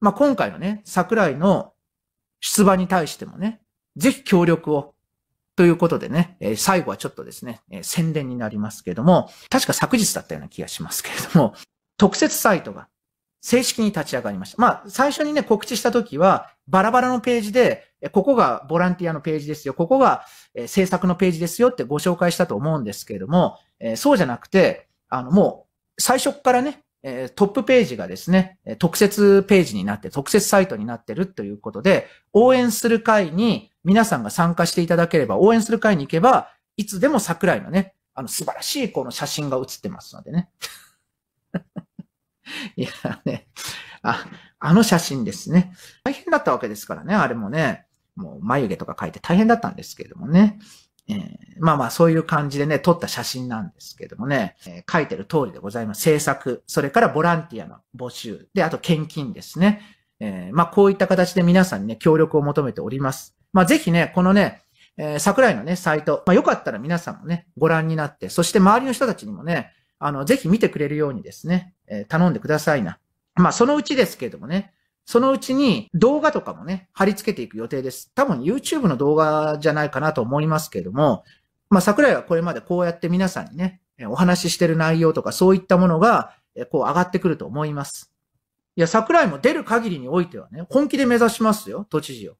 まあ、今回のね、桜井の出馬に対してもね、ぜひ協力を。ということでね、えー、最後はちょっとですね、えー、宣伝になりますけれども、確か昨日だったような気がしますけれども、特設サイトが正式に立ち上がりました。まあ、最初にね、告知した時は、バラバラのページで、ここがボランティアのページですよ、ここが制作のページですよってご紹介したと思うんですけれども、えー、そうじゃなくて、あの、もう、最初からね、えー、トップページがですね、特設ページになって、特設サイトになってるということで、応援する会に皆さんが参加していただければ、応援する会に行けば、いつでも桜井のね、あの素晴らしいこの写真が写ってますのでね。いやね、あ、あの写真ですね。大変だったわけですからね、あれもね、もう眉毛とか描いて大変だったんですけれどもね。えー、まあまあそういう感じでね、撮った写真なんですけどもね、えー、書いてる通りでございます。制作、それからボランティアの募集、で、あと献金ですね。えー、まあこういった形で皆さんにね、協力を求めております。まあぜひね、このね、えー、桜井のね、サイト、まあよかったら皆さんもね、ご覧になって、そして周りの人たちにもね、あの、ぜひ見てくれるようにですね、えー、頼んでくださいな。まあそのうちですけどもね、そのうちに動画とかもね、貼り付けていく予定です。多分 YouTube の動画じゃないかなと思いますけども、まあ、桜井はこれまでこうやって皆さんにね、お話ししてる内容とかそういったものが、こう上がってくると思います。いや、桜井も出る限りにおいてはね、本気で目指しますよ、都知事を。